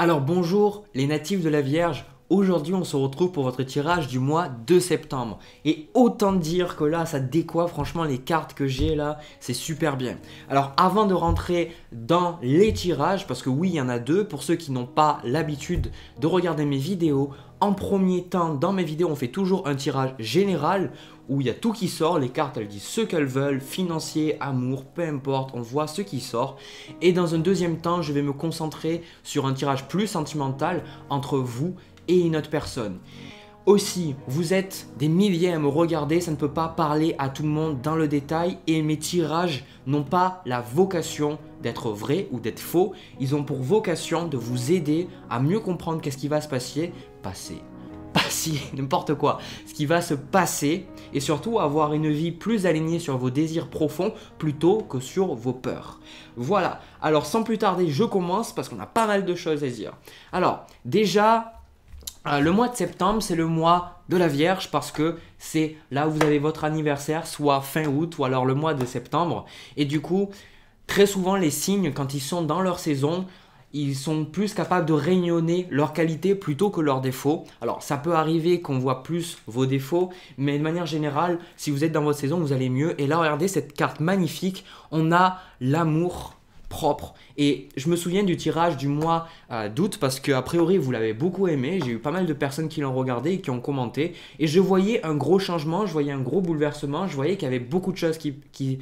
Alors bonjour les natifs de la Vierge, Aujourd'hui, on se retrouve pour votre tirage du mois de septembre. Et autant dire que là, ça décoiffe franchement les cartes que j'ai là, c'est super bien. Alors avant de rentrer dans les tirages, parce que oui, il y en a deux, pour ceux qui n'ont pas l'habitude de regarder mes vidéos, en premier temps, dans mes vidéos, on fait toujours un tirage général où il y a tout qui sort, les cartes elles disent ce qu'elles veulent, financier, amour, peu importe, on voit ce qui sort. Et dans un deuxième temps, je vais me concentrer sur un tirage plus sentimental entre vous et une autre personne. Aussi, vous êtes des milliers à me regarder, ça ne peut pas parler à tout le monde dans le détail et mes tirages n'ont pas la vocation d'être vrais ou d'être faux, ils ont pour vocation de vous aider à mieux comprendre qu'est-ce qui va se passer, passer, passer, n'importe quoi, ce qui va se passer et surtout avoir une vie plus alignée sur vos désirs profonds plutôt que sur vos peurs. Voilà, alors sans plus tarder, je commence parce qu'on a pas mal de choses à dire. Alors, déjà, euh, le mois de septembre, c'est le mois de la Vierge parce que c'est là où vous avez votre anniversaire, soit fin août ou alors le mois de septembre. Et du coup, très souvent, les signes, quand ils sont dans leur saison, ils sont plus capables de rayonner leurs qualités plutôt que leurs défauts. Alors ça peut arriver qu'on voit plus vos défauts, mais de manière générale, si vous êtes dans votre saison, vous allez mieux. Et là, regardez cette carte magnifique, on a l'amour propre. Et je me souviens du tirage du mois euh, d'août parce que a priori vous l'avez beaucoup aimé, j'ai eu pas mal de personnes qui l'ont regardé et qui ont commenté et je voyais un gros changement, je voyais un gros bouleversement, je voyais qu'il y avait beaucoup de choses qui, qui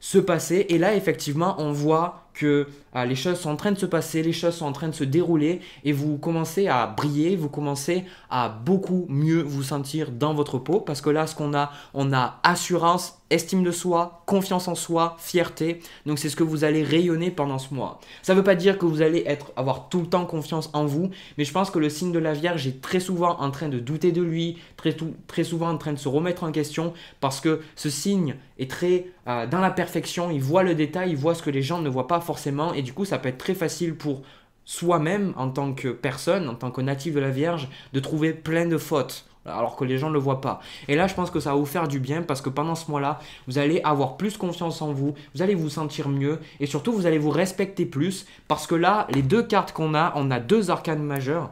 se passaient et là effectivement on voit que ah, les choses sont en train de se passer, les choses sont en train de se dérouler et vous commencez à briller, vous commencez à beaucoup mieux vous sentir dans votre peau parce que là, ce qu'on a, on a assurance, estime de soi, confiance en soi, fierté. Donc c'est ce que vous allez rayonner pendant ce mois. Ça ne veut pas dire que vous allez être, avoir tout le temps confiance en vous, mais je pense que le signe de la Vierge est très souvent en train de douter de lui, très, très souvent en train de se remettre en question parce que ce signe est très euh, dans la perfection, il voit le détail, il voit ce que les gens ne voient pas forcément, et du coup ça peut être très facile pour soi-même en tant que personne, en tant que natif de la Vierge, de trouver plein de fautes alors que les gens ne le voient pas. Et là, je pense que ça va vous faire du bien parce que pendant ce mois-là, vous allez avoir plus confiance en vous, vous allez vous sentir mieux et surtout vous allez vous respecter plus parce que là, les deux cartes qu'on a, on a deux arcanes majeures.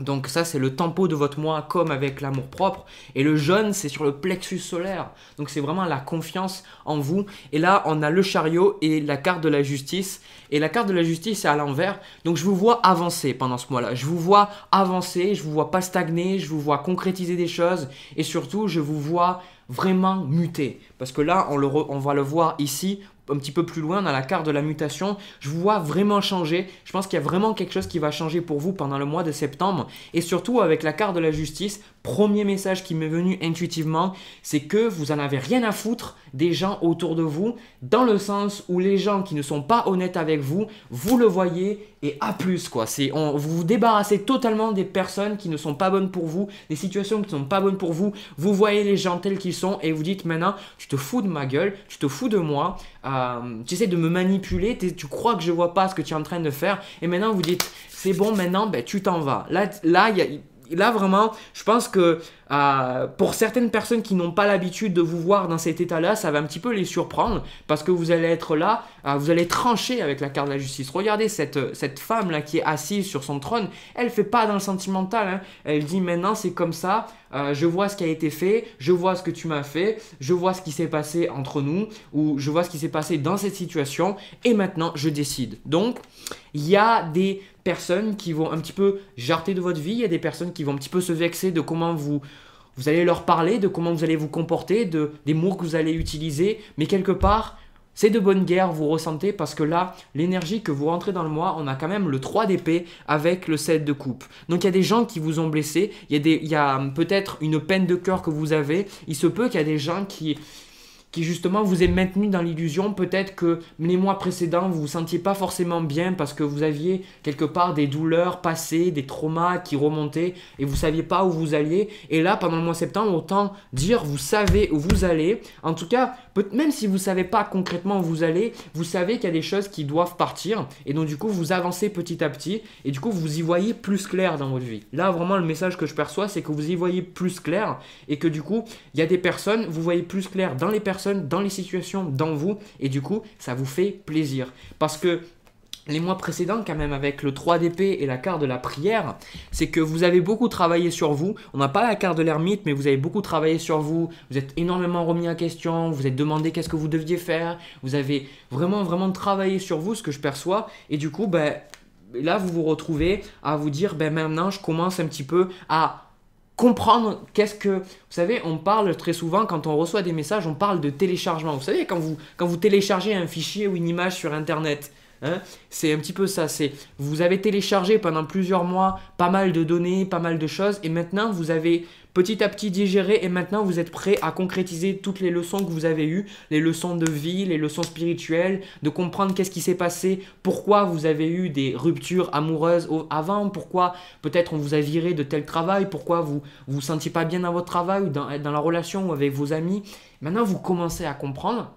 Donc ça, c'est le tempo de votre moi, comme avec l'amour propre. Et le jaune, c'est sur le plexus solaire. Donc c'est vraiment la confiance en vous. Et là, on a le chariot et la carte de la justice. Et la carte de la justice est à l'envers. Donc je vous vois avancer pendant ce mois-là. Je vous vois avancer, je vous vois pas stagner, je vous vois concrétiser des choses. Et surtout, je vous vois vraiment muter. Parce que là, on, le on va le voir ici un petit peu plus loin dans la carte de la mutation, je vous vois vraiment changer. Je pense qu'il y a vraiment quelque chose qui va changer pour vous pendant le mois de septembre. Et surtout avec la carte de la justice, premier message qui m'est venu intuitivement, c'est que vous en avez rien à foutre des gens autour de vous, dans le sens où les gens qui ne sont pas honnêtes avec vous, vous le voyez et à plus quoi. C'est vous vous débarrassez totalement des personnes qui ne sont pas bonnes pour vous, des situations qui ne sont pas bonnes pour vous. Vous voyez les gens tels qu'ils sont et vous dites maintenant, tu te fous de ma gueule, tu te fous de moi. Euh, tu essaies de me manipuler, tu crois que je vois pas ce que tu es en train de faire, et maintenant vous dites, c'est bon, maintenant ben, tu t'en vas. Là, là y a, là vraiment, je pense que euh, pour certaines personnes qui n'ont pas l'habitude de vous voir dans cet état-là, ça va un petit peu les surprendre parce que vous allez être là, euh, vous allez trancher avec la carte de la justice. Regardez euh, cette, femme-là qui est assise sur son trône, elle fait pas dans le sentimental. Hein. Elle dit maintenant c'est comme ça, je vois ce qui a été fait, je vois ce que tu m'as fait, je vois ce qui s'est passé entre nous ou je vois ce qui s'est passé dans cette situation et maintenant je décide. Donc, il y a des personnes qui vont un petit peu jarter de votre vie, il y a des personnes qui vont un petit peu se vexer de comment vous, vous allez leur parler, de comment vous allez vous comporter, de, des mots que vous allez utiliser, mais quelque part, c'est de bonne guerre, vous ressentez, parce que là, l'énergie que vous rentrez dans le mois, on a quand même le 3 d'épée avec le 7 de coupe. Donc il y a des gens qui vous ont blessé, il y il y a peut-être une peine de cœur que vous avez, il se peut qu'il y a des gens qui, qui justement vous est maintenu dans l'illusion. Peut-être que les mois précédents, vous vous sentiez pas forcément bien parce que vous aviez quelque part des douleurs passées, des traumas qui remontaient et vous ne saviez pas où vous alliez. Et là, pendant le mois de septembre, autant dire vous savez où vous allez. En tout cas, même si vous ne savez pas concrètement où vous allez, vous savez qu'il y a des choses qui doivent partir et donc du coup vous avancez petit à petit et du coup vous y voyez plus clair dans votre vie. Là, vraiment, le message que je perçois, c'est que vous y voyez plus clair et que du coup, il y a des personnes, vous voyez plus clair dans les personnes dans les situations, dans vous, et du coup, ça vous fait plaisir. Parce que les mois précédents quand même avec le 3 d'épée et la carte de la prière, c'est que vous avez beaucoup travaillé sur vous. On n'a pas la carte de l'ermite, mais vous avez beaucoup travaillé sur vous. Vous êtes énormément remis en question, vous êtes demandé qu'est-ce que vous deviez faire. Vous avez vraiment, vraiment travaillé sur vous, ce que je perçois. Et du coup, ben, là, vous vous retrouvez à vous dire, ben maintenant, je commence un petit peu à comprendre qu'est-ce que... Vous savez, on parle très souvent, quand on reçoit des messages, on parle de téléchargement. Vous savez, quand vous, quand vous téléchargez un fichier ou une image sur Internet, Hein. c'est un petit peu ça. C'est vous avez téléchargé pendant plusieurs mois pas mal de données, pas mal de choses, et maintenant vous avez petit à petit digéré, et maintenant vous êtes prêt à concrétiser toutes les leçons que vous avez eues, les leçons de vie, les leçons spirituelles, de comprendre qu'est-ce qui s'est passé, pourquoi vous avez eu des ruptures amoureuses avant, pourquoi peut-être on vous a viré de tel travail, pourquoi vous vous sentiez pas bien dans votre travail dans, dans la relation ou avec vos amis. Maintenant vous commencez à comprendre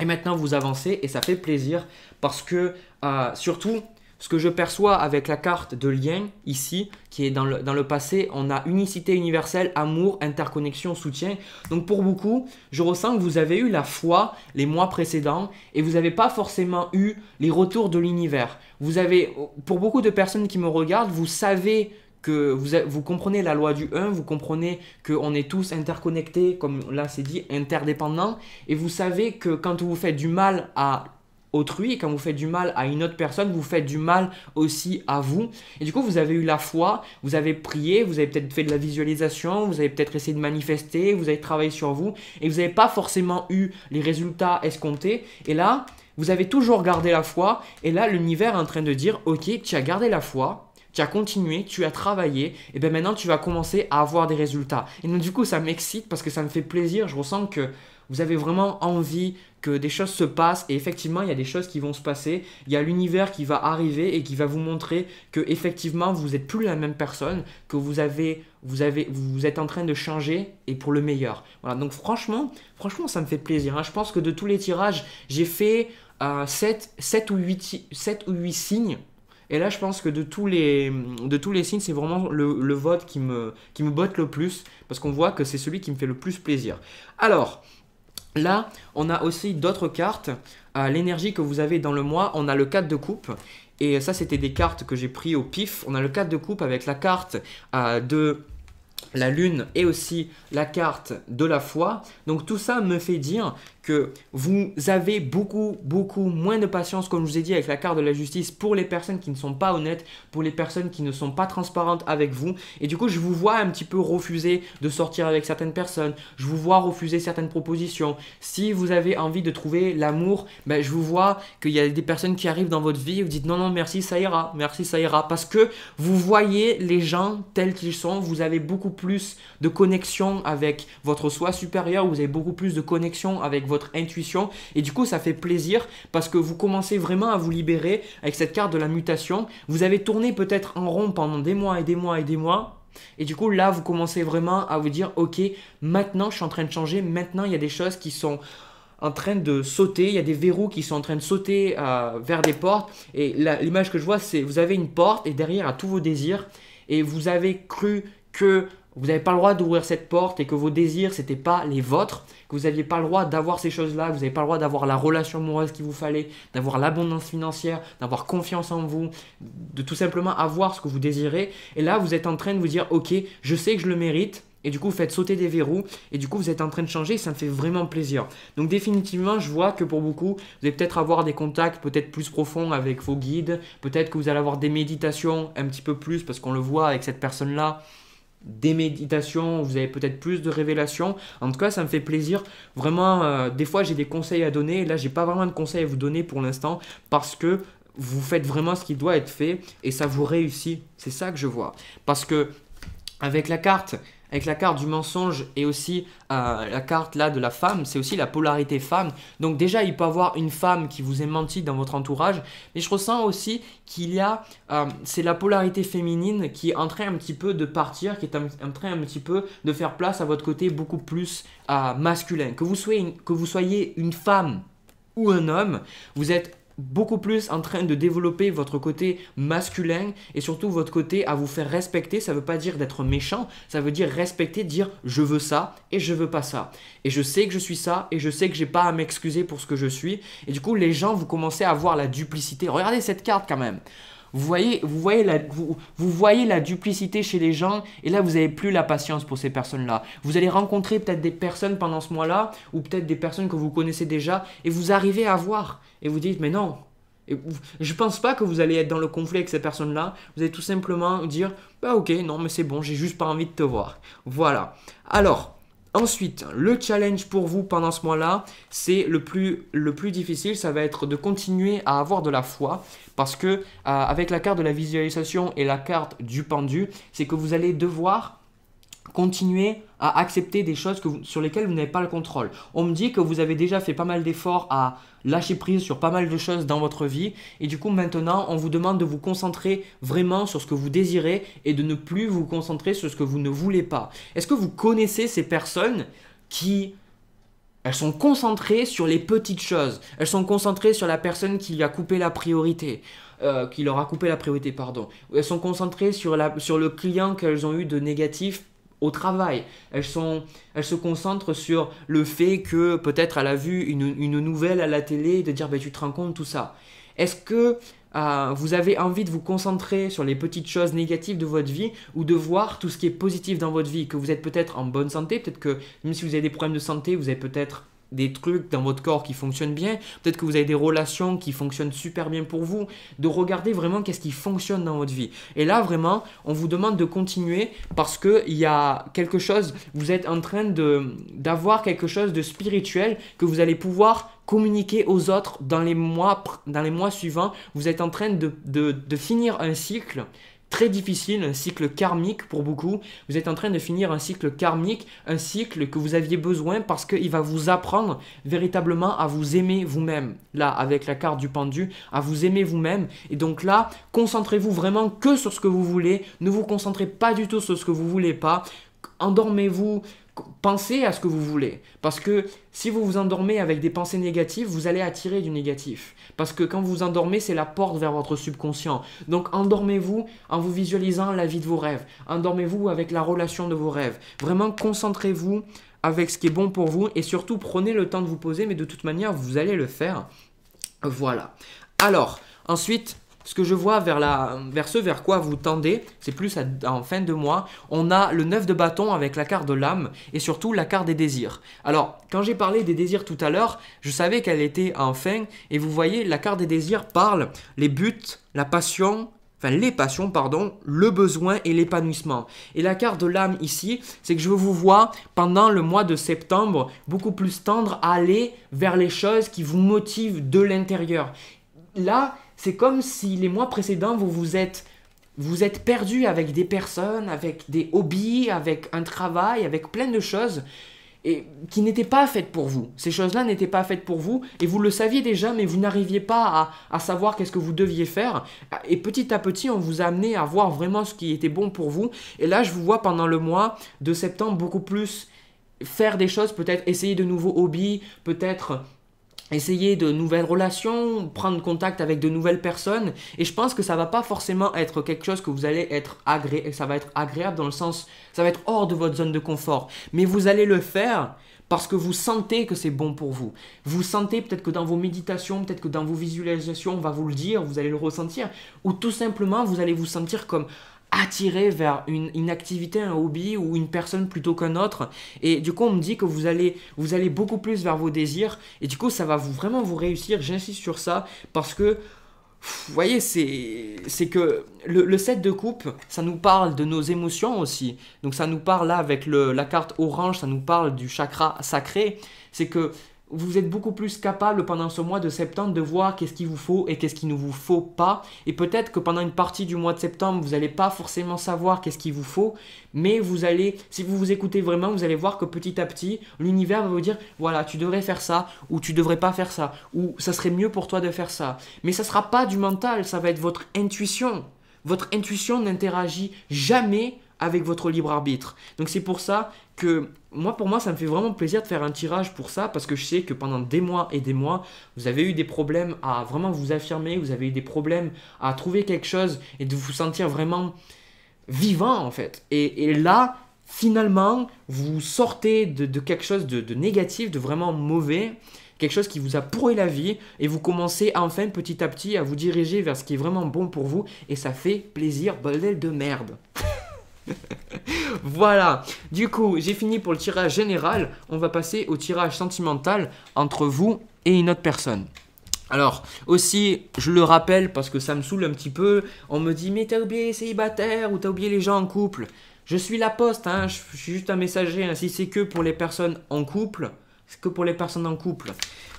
et maintenant, vous avancez et ça fait plaisir parce que euh, surtout, ce que je perçois avec la carte de lien ici, qui est dans le, dans le passé, on a unicité universelle, amour, interconnexion, soutien. Donc pour beaucoup, je ressens que vous avez eu la foi les mois précédents et vous n'avez pas forcément eu les retours de l'univers. Vous avez, pour beaucoup de personnes qui me regardent, vous savez que vous, comprenez la loi du 1, vous comprenez qu'on est tous interconnectés, comme là c'est dit, interdépendants, et vous savez que quand vous faites du mal à autrui quand vous faites du mal à une autre personne, vous faites du mal aussi à vous. Et du coup, vous avez eu la foi, vous avez prié, vous avez peut-être fait de la visualisation, vous avez peut-être essayé de manifester, vous avez travaillé sur vous et vous n'avez pas forcément eu les résultats escomptés. Et là, vous avez toujours gardé la foi et là, l'univers est en train de dire "OK, tu as gardé la foi, tu as continué, tu as travaillé, et bien maintenant tu vas commencer à avoir des résultats. Et donc du coup, ça m'excite parce que ça me fait plaisir, je ressens que vous avez vraiment envie que des choses se passent et effectivement il y a des choses qui vont se passer, il y a l'univers qui va arriver et qui va vous montrer que effectivement vous n'êtes plus la même personne, que vous avez vous avez vous êtes en train de changer et pour le meilleur. Voilà, donc franchement, franchement ça me fait plaisir hein. Je pense que de tous les tirages, j'ai fait euh, ou 8 7 ou 8 signes et là, je pense que de tous les, de tous les signes, c'est vraiment le, vote qui me, botte le plus, parce qu'on voit que c'est celui qui me fait le plus plaisir. Alors, là, on a aussi d'autres cartes. Euh, l'énergie que vous avez dans le mois, on a le 4 de coupe. Et ça, c'était des cartes que j'ai pris au pif. On a le 4 de coupe avec la carte euh, de la lune et aussi la carte de la foi. Donc tout ça me fait dire que vous avez beaucoup, beaucoup moins de patience, comme je vous ai dit, avec la carte de la justice pour les personnes qui ne sont pas honnêtes, pour les personnes qui ne sont pas transparentes avec vous. Et du coup, je vous vois un petit peu refuser de sortir avec certaines personnes. Je vous vois refuser certaines propositions. Si vous avez envie de trouver l'amour, ben, je vous vois qu'il y a des personnes qui arrivent dans votre vie vous dites non, non, merci, ça ira, merci, ça ira. Parce que vous voyez les gens tels qu'ils sont, vous avez beaucoup plus de connexion avec votre soi supérieur, vous avez beaucoup plus de connexion avec votre intuition. Et du coup, ça fait plaisir parce que vous commencez vraiment à vous libérer avec cette carte de la mutation. Vous avez tourné peut-être en rond pendant des mois et des mois et des mois. Et du coup, là, vous commencez vraiment à vous dire, ok, maintenant, je suis en train de changer. Maintenant, il y a des choses qui sont en train de sauter, il y a des verrous qui sont en train de sauter euh, vers des portes. Et l'image que je vois, c'est vous avez une porte et derrière à tous vos désirs. Et vous avez cru que vous n'avez pas le droit d'ouvrir cette porte et que vos désirs, n'étaient pas les vôtres vous n'aviez pas le droit d'avoir ces choses-là, vous n'avez pas le droit d'avoir la relation amoureuse qu'il vous fallait, d'avoir l'abondance financière, d'avoir confiance en vous, de tout simplement avoir ce que vous désirez. Et là, vous êtes en train de vous dire, ok, je sais que je le mérite, et du coup, vous faites sauter des verrous. Et du coup, vous êtes en train de changer. Et ça me fait vraiment plaisir. Donc, définitivement, je vois que pour beaucoup, vous allez peut-être avoir des contacts peut-être plus profonds avec vos guides. Peut-être que vous allez avoir des méditations un petit peu plus parce qu'on le voit avec cette personne-là des méditations, vous avez peut-être plus de révélations. En tout cas, ça me fait plaisir. Vraiment, euh, des fois, j'ai des conseils à donner. Là, j'ai pas vraiment de conseils à vous donner pour l'instant parce que vous faites vraiment ce qui doit être fait et ça vous réussit. C'est ça que je vois. Parce que avec la carte, avec la carte du mensonge et aussi euh, la carte là de la femme, c'est aussi la polarité femme. Donc déjà, il peut avoir une femme qui vous ait menti dans votre entourage, mais je ressens aussi qu'il y a, euh, c'est la polarité féminine qui est en train un petit peu de partir, qui est en, train un petit peu de faire place à votre côté beaucoup plus à euh, masculin. Que vous soyez que vous soyez une femme ou un homme, vous êtes beaucoup plus en train de développer votre côté masculin et surtout votre côté à vous faire respecter. Ça ne veut pas dire d'être méchant, ça veut dire respecter, dire je veux ça et je veux pas ça. Et je sais que je suis ça et je sais que j'ai pas à m'excuser pour ce que je suis. Et du coup, les gens, vous commencez à voir la duplicité. Regardez cette carte quand même. Vous voyez, vous voyez, la, vous, voyez la duplicité chez les gens et là, vous n'avez plus la patience pour ces personnes-là. Vous allez rencontrer peut-être des personnes pendant ce mois-là ou peut-être des personnes que vous connaissez déjà et vous arrivez à voir et vous dites, mais non, et je pense pas que vous allez être dans le conflit avec ces personnes-là. Vous allez tout simplement dire, bah ok, non, mais c'est bon, j'ai juste pas envie de te voir. Voilà. Alors, Ensuite, le challenge pour vous pendant ce mois-là, c'est le plus, le plus difficile, ça va être de continuer à avoir de la foi, parce que euh, avec la carte de la visualisation et la carte du pendu, c'est que vous allez devoir continuez à accepter des choses sur lesquelles vous n'avez pas le contrôle. On me dit que vous avez déjà fait pas mal d'efforts à lâcher prise sur pas mal de choses dans votre vie et du coup maintenant on vous demande de vous concentrer vraiment sur ce que vous désirez et de ne plus vous concentrer sur ce que vous ne voulez pas. Est-ce que vous connaissez ces personnes qui elles sont concentrées sur les petites choses. Elles sont concentrées sur la personne qui a coupé la priorité. Euh, qui leur a coupé la priorité, pardon. Elles sont concentrées sur, la, sur le client qu'elles ont eu de négatif au travail. Elles, sont, elles se concentrent sur le fait que peut-être elle a vu une, nouvelle à la télé, de dire bah, tu te rends compte tout ça. Est-ce que euh, vous avez envie de vous concentrer sur les petites choses négatives de votre vie ou de voir tout ce qui est positif dans votre vie, que vous êtes peut-être en bonne santé, peut-être que même si vous avez des problèmes de santé, vous avez peut-être des trucs dans votre corps qui fonctionnent bien, peut-être que vous avez des relations qui fonctionnent super bien pour vous, de regarder vraiment qu'est-ce qui fonctionne dans votre vie. Et là, vraiment, on vous demande de continuer parce qu'il y a quelque chose, vous êtes en train d'avoir quelque chose de spirituel que vous allez pouvoir communiquer aux autres dans les mois, dans les mois suivants. Vous êtes en train de, de finir un cycle très difficile, un cycle karmique pour beaucoup. Vous êtes en train de finir un cycle karmique, un cycle que vous aviez besoin parce qu'il va vous apprendre véritablement à vous aimer vous-même. Là, avec la carte du pendu, à vous aimer vous-même. Et donc là, concentrez-vous vraiment que sur ce que vous voulez. Ne vous concentrez pas du tout sur ce que vous voulez pas. Endormez-vous, Pensez à ce que vous voulez. Parce que si vous vous endormez avec des pensées négatives, vous allez attirer du négatif. Parce que quand vous vous endormez, c'est la porte vers votre subconscient. Donc endormez-vous en vous visualisant la vie de vos rêves. Endormez-vous avec la relation de vos rêves. Vraiment, concentrez-vous avec ce qui est bon pour vous. Et surtout, prenez le temps de vous poser. Mais de toute manière, vous allez le faire. Voilà. Alors, ensuite, ce que je vois vers, la, vers ce vers quoi vous tendez, c'est plus en fin de mois, on a le 9 de bâton avec la carte de l'âme et surtout la carte des désirs. Alors, quand j'ai parlé des désirs tout à l'heure, je savais qu'elle était en fin et vous voyez, la carte des désirs parle les buts, la passion, enfin les passions, pardon, le besoin et l'épanouissement. Et la carte de l'âme ici, c'est que je vous vois pendant le mois de septembre beaucoup plus tendre à aller vers les choses qui vous motivent de l'intérieur. Là, c'est comme si les mois précédents, vous vous êtes, vous êtes perdu avec des personnes, avec des hobbies, avec un travail, avec plein de choses et qui n'étaient pas faites pour vous. Ces choses-là n'étaient pas faites pour vous et vous le saviez déjà, mais vous n'arriviez pas à, à savoir qu'est-ce que vous deviez faire. Et petit à petit, on vous a amené à voir vraiment ce qui était bon pour vous. Et là, je vous vois pendant le mois de septembre beaucoup plus faire des choses, peut-être essayer de nouveaux hobbies, peut-être essayer de nouvelles relations, prendre contact avec de nouvelles personnes et je pense que ça va pas forcément être quelque chose que vous allez être agréable, ça va être agréable dans le sens ça va être hors de votre zone de confort, mais vous allez le faire parce que vous sentez que c'est bon pour vous. Vous sentez peut-être que dans vos méditations, peut-être que dans vos visualisations, on va vous le dire, vous allez le ressentir ou tout simplement vous allez vous sentir comme attiré vers une, activité, un hobby ou une personne plutôt qu'un autre. Et du coup, on me dit que vous allez, vous allez beaucoup plus vers vos désirs. Et du coup, ça va vous, vraiment vous réussir. J'insiste sur ça parce que vous voyez, c'est que le, le, set de coupe, ça nous parle de nos émotions aussi. Donc ça nous parle là avec la carte orange, ça nous parle du chakra sacré. C'est que vous êtes beaucoup plus capable pendant ce mois de septembre de voir qu'est-ce qu'il vous faut et qu'est-ce qu'il ne vous faut pas. Et peut-être que pendant une partie du mois de septembre, vous n'allez pas forcément savoir qu'est-ce qu'il vous faut, mais vous allez, si vous vous écoutez vraiment, vous allez voir que petit à petit, l'univers va vous dire, voilà, tu devrais faire ça, ou tu devrais pas faire ça, ou ça serait mieux pour toi de faire ça. Mais ça sera pas du mental, ça va être votre intuition. Votre intuition n'interagit jamais avec votre libre arbitre. Donc c'est pour ça que moi pour moi ça me fait vraiment plaisir de faire un tirage pour ça parce que je sais que pendant des mois et des mois vous avez eu des problèmes à vraiment vous affirmer, vous avez eu des problèmes à trouver quelque chose et de vous sentir vraiment vivant en fait. Et, là finalement vous sortez de, quelque chose de, négatif, de vraiment mauvais quelque chose qui vous a pourri la vie et vous commencez enfin petit à petit à vous diriger vers ce qui est vraiment bon pour vous et ça fait plaisir, bordel de merde. voilà. Du coup, j'ai fini pour le tirage général. On va passer au tirage sentimental entre vous et une autre personne. Alors, aussi, je le rappelle parce que ça me saoule un petit peu. On me dit, mais t'as oublié les célibataires ou t'as oublié les gens en couple. Je suis la poste, hein. je, suis juste un messager. Hein. Si c'est que pour les personnes en couple, c'est que pour les personnes en couple.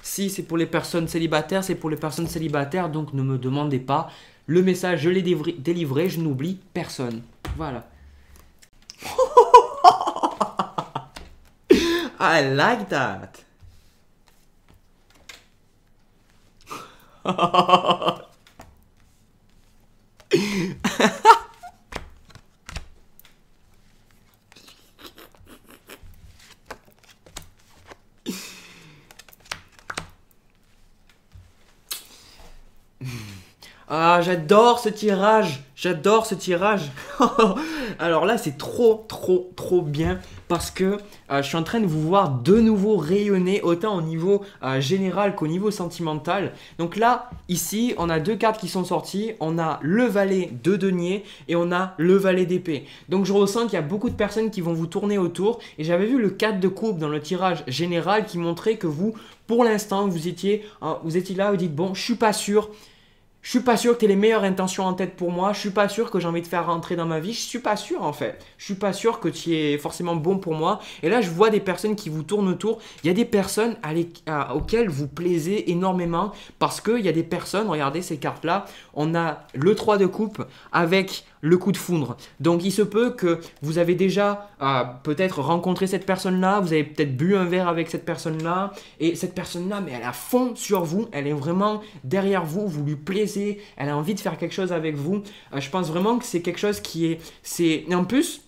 Si c'est pour les personnes célibataires, c'est pour les personnes célibataires. Donc ne me demandez pas. Le message, je l'ai délivré, je n'oublie personne. Voilà. I like that. Ah, j'adore ce tirage, j'adore ce tirage. Alors là, c'est trop, trop, trop bien parce que euh, je suis en train de vous voir de nouveau rayonner autant au niveau euh, général qu'au niveau sentimental. Donc là, ici, on a deux cartes qui sont sorties. On a le valet de denier et on a le valet d'épée. Donc je ressens qu'il y a beaucoup de personnes qui vont vous tourner autour. Et j'avais vu le 4 de coupe dans le tirage général qui montrait que vous, pour l'instant, vous étiez, euh, vous étiez là, vous dites, bon, je suis pas sûr je suis pas sûr que tu aies les meilleures intentions en tête pour moi, je suis pas sûr que j'ai envie de faire rentrer dans ma vie, je suis pas sûr en fait. Je suis pas sûr que tu es forcément bon pour moi. Et là, je vois des personnes qui vous tournent autour. Il y a des personnes auxquelles vous plaisez énormément parce qu'il y a des personnes, regardez ces cartes-là, on a le 3 de coupe avec le coup de foudre. Donc il se peut que vous avez déjà ah, peut-être rencontré cette personne-là, vous avez peut-être bu un verre avec cette personne-là, et cette personne-là, mais elle a fond sur vous, elle est vraiment derrière vous, vous lui plaisez, elle a envie de faire quelque chose avec vous. Euh, je pense vraiment que c'est quelque chose qui est... c'est En plus,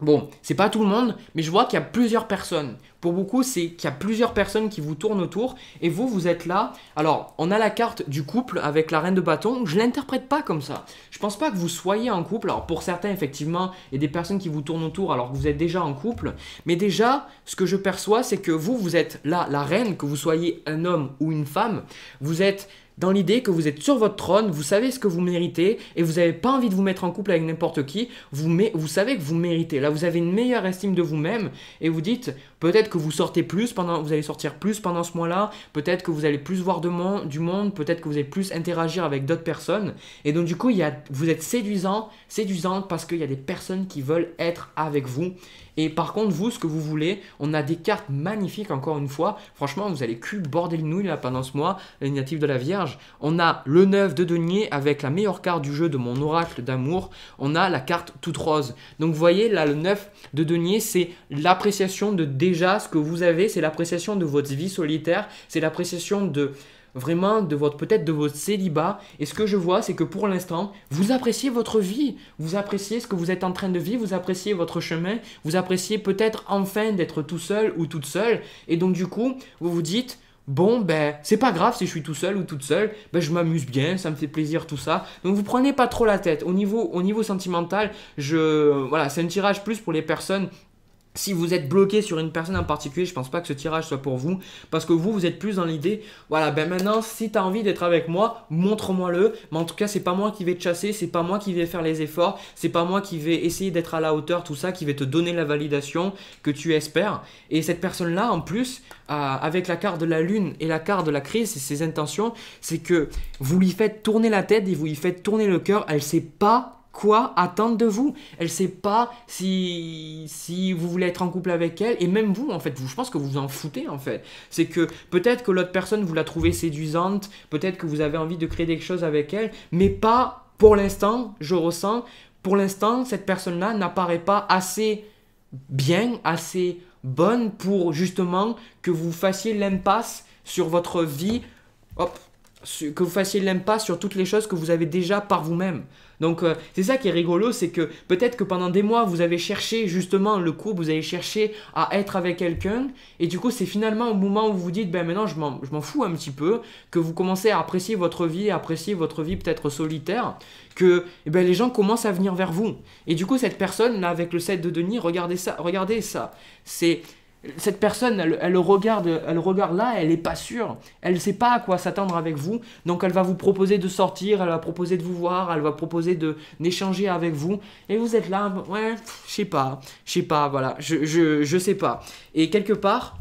Bon, c'est pas tout le monde, mais je vois qu'il y a plusieurs personnes. Pour beaucoup, c'est qu'il y a plusieurs personnes qui vous tournent autour et vous, vous êtes là. Alors, on a la carte du couple avec la reine de bâton. Je l'interprète pas comme ça. Je pense pas que vous soyez en couple. Alors, pour certains, effectivement, il y a des personnes qui vous tournent autour alors que vous êtes déjà en couple. Mais déjà, ce que je perçois, c'est que vous, vous êtes là, la reine, que vous soyez un homme ou une femme. Vous êtes dans l'idée que vous êtes sur votre trône, vous savez ce que vous méritez et vous n'avez pas envie de vous mettre en couple avec n'importe qui, vous, vous savez que vous méritez. Là, vous avez une meilleure estime de vous-même et vous dites Peut-être que vous sortez plus pendant, vous allez sortir plus pendant ce mois-là. Peut-être que vous allez plus voir du monde. Peut-être que vous allez plus interagir avec d'autres personnes. Et donc du coup, il y vous êtes séduisant, séduisante parce qu'il y a des personnes qui veulent être avec vous. Et par contre, vous, ce que vous voulez, on a des cartes magnifiques encore une fois. Franchement, vous allez cul border le nouille pendant ce mois, l'initiative de la Vierge. On a le 9 de denier avec la meilleure carte du jeu de mon oracle d'amour. On a la carte toute rose. Donc vous voyez là, le 9 de denier, c'est l'appréciation de déjà, ce que vous avez, c'est l'appréciation de votre vie solitaire, c'est l'appréciation de vraiment de votre peut-être de votre célibat. Et ce que je vois, c'est que pour l'instant, vous appréciez votre vie, vous appréciez ce que vous êtes en train de vivre, vous appréciez votre chemin, vous appréciez peut-être enfin d'être tout seul ou toute seule. Et donc du coup, vous vous dites Bon, ben, c'est pas grave si je suis tout seul ou toute seule, ben, je m'amuse bien, ça me fait plaisir, tout ça. Donc, vous prenez pas trop la tête. Au niveau, au niveau sentimental, je, voilà, c'est un tirage plus pour les personnes si vous êtes bloqué sur une personne en particulier, je pense pas que ce tirage soit pour vous. Parce que vous, vous êtes plus dans l'idée, voilà, ben maintenant, si tu as envie d'être avec moi, montre-moi-le. Mais en tout cas, c'est pas moi qui vais te chasser, c'est pas moi qui vais faire les efforts, c'est pas moi qui vais essayer d'être à la hauteur, tout ça, qui vais te donner la validation que tu espères. Et cette personne-là, en plus, euh, avec la carte de la lune et la carte de la crise et ses intentions, c'est que vous lui faites tourner la tête et vous lui faites tourner le cœur. Elle sait pas quoi attendre de vous. Elle sait pas si, si vous voulez être en couple avec elle, et même vous, en fait, vous, je pense que vous vous en foutez, en fait. C'est que peut-être que l'autre personne, vous la trouvez séduisante, peut-être que vous avez envie de créer quelque chose avec elle, mais pas pour l'instant, je ressens, pour l'instant, cette personne-là n'apparaît pas assez bien, assez bonne pour justement que vous fassiez l'impasse sur votre vie. Hop, que vous fassiez l'impasse sur toutes les choses que vous avez déjà par vous-même. Donc euh, c'est ça qui est rigolo, c'est que peut-être que pendant des mois vous avez cherché justement le coup, vous avez cherché à être avec quelqu'un, et du coup c'est finalement au moment où vous vous dites ben maintenant je m'en fous un petit peu, que vous commencez à apprécier votre vie, apprécier votre vie peut-être solitaire, que eh ben, les gens commencent à venir vers vous. Et du coup cette personne là avec le set de Denis, regardez ça, regardez ça, c'est cette personne, elle, regarde, elle regarde là, elle n'est pas sûre, elle ne sait pas à quoi s'attendre avec vous, donc elle va vous proposer de sortir, elle va proposer de vous voir, elle va proposer de d'échanger avec vous, et vous êtes là, ouais, je sais pas, je sais pas, voilà, je, je, sais pas. Et quelque part,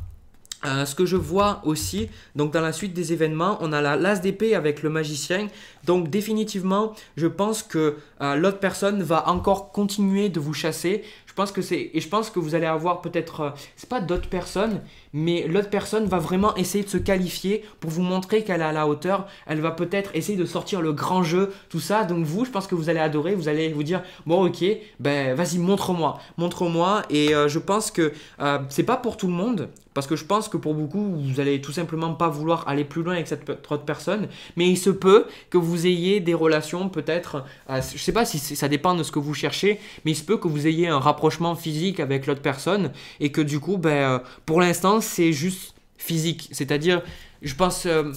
euh, ce que je vois aussi, donc dans la suite des événements, on a la l'as d'épée avec le magicien. Donc définitivement, je pense que euh, l'autre personne va encore continuer de vous chasser. Je pense que c'est et je pense que vous allez avoir peut-être euh, c'est pas d'autres personnes, mais l'autre personne va vraiment essayer de se qualifier pour vous montrer qu'elle est à la hauteur. Elle va peut-être essayer de sortir le grand jeu, tout ça. Donc vous, je pense que vous allez adorer. Vous allez vous dire bon, ok, ben vas-y, montre-moi, montre-moi. Et euh, je pense que euh, c'est pas pour tout le monde. Parce que je pense que pour beaucoup, vous allez tout simplement pas vouloir aller plus loin avec cette autre personne. Mais il se peut que vous ayez des relations, peut-être, euh, je sais pas si ça dépend de ce que vous cherchez, mais il se peut que vous ayez un rapprochement physique avec l'autre personne et que du coup, ben, pour l'instant, c'est juste physique. C'est-à-dire, je pense. Euh,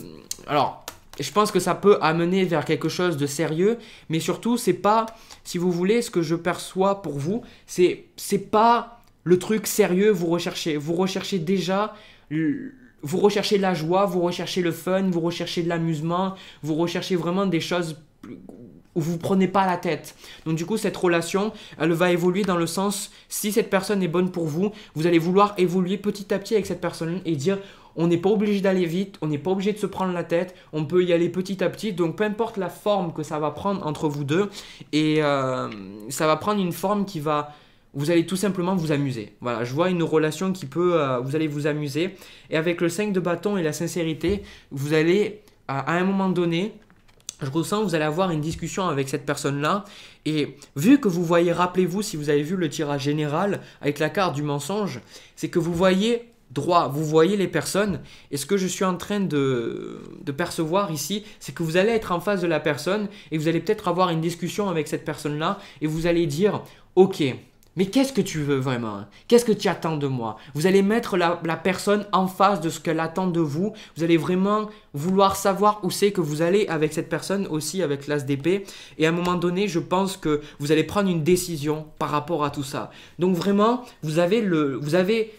alors, je pense que ça peut amener vers quelque chose de sérieux, mais surtout, c'est pas, si vous voulez, ce que je perçois pour vous, c'est, c'est pas le truc sérieux vous recherchez. Vous recherchez déjà. Vous recherchez la joie, vous recherchez le fun, vous recherchez de l'amusement, vous recherchez vraiment des choses vous ne prenez pas la tête. Donc du coup, cette relation, elle va évoluer dans le sens, si cette personne est bonne pour vous, vous allez vouloir évoluer petit à petit avec cette personne et dire, on n'est pas obligé d'aller vite, on n'est pas obligé de se prendre la tête, on peut y aller petit à petit. Donc peu importe la forme que ça va prendre entre vous deux, et euh, ça va prendre une forme qui va... Vous allez tout simplement vous amuser. Voilà, je vois une relation qui peut... Euh, vous allez vous amuser. Et avec le 5 de bâton et la sincérité, vous allez, à un moment donné, je ressens que vous allez avoir une discussion avec cette personne-là. Et vu que vous voyez, rappelez-vous, si vous avez vu le tirage général avec la carte du mensonge, c'est que vous voyez droit, vous voyez les personnes. Et ce que je suis en train de, de percevoir ici, c'est que vous allez être en face de la personne et vous allez peut-être avoir une discussion avec cette personne-là et vous allez dire, ok, mais qu'est-ce que tu veux vraiment Qu'est-ce que tu attends de moi Vous allez mettre la, personne en face de ce qu'elle attend de vous. Vous allez vraiment vouloir savoir où c'est que vous allez avec cette personne aussi, avec l'as d'épée. Et à un moment donné, je pense que vous allez prendre une décision par rapport à tout ça. Donc vraiment, vous avez le, vous avez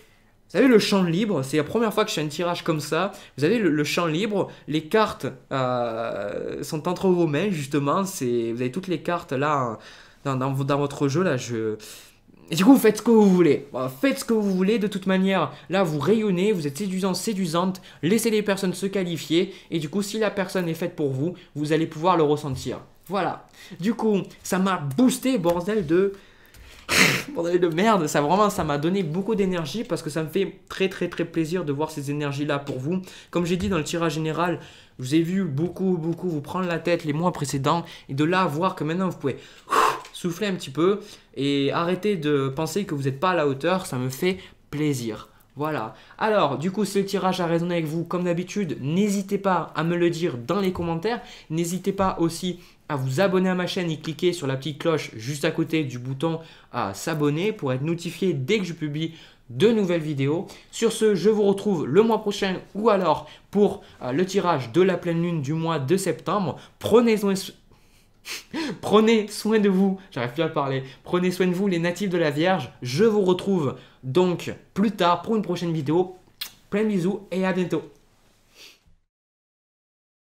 vous avez le champ libre, c'est la première fois que je fais un tirage comme ça. Vous avez le, champ libre, les cartes euh, sont entre vos mains justement. vous avez toutes les cartes là hein, dans, dans, votre jeu là. Je, et du coup, faites ce que vous voulez. Bah, faites ce que vous voulez. De toute manière, là, vous rayonnez, vous êtes séduisant, séduisante. Laissez les personnes se qualifier. Et du coup, si la personne est faite pour vous, vous allez pouvoir le ressentir. Voilà. Du coup, ça m'a boosté, bordel de. bordel de merde. Ça vraiment, ça m'a donné beaucoup d'énergie parce que ça me fait très, très, très plaisir de voir ces énergies-là pour vous. Comme j'ai dit dans le tirage général, je vous ai vu beaucoup, beaucoup vous prendre la tête les mois précédents. Et de là, voir que maintenant, vous pouvez soufflez un petit peu et arrêtez de penser que vous n'êtes pas à la hauteur, ça me fait plaisir. Voilà. Alors, du coup, si le tirage a résonné avec vous, comme d'habitude, n'hésitez pas à me le dire dans les commentaires. N'hésitez pas aussi à vous abonner à ma chaîne et cliquer sur la petite cloche juste à côté du bouton à euh, s'abonner pour être notifié dès que je publie de nouvelles vidéos. Sur ce, je vous retrouve le mois prochain ou alors pour euh, le tirage de la pleine lune du mois de septembre. Prenez-en Prenez soin de vous, j'arrive plus à parler. Prenez soin de vous, les natifs de la Vierge. Je vous retrouve donc plus tard pour une prochaine vidéo. Plein de bisous et à bientôt.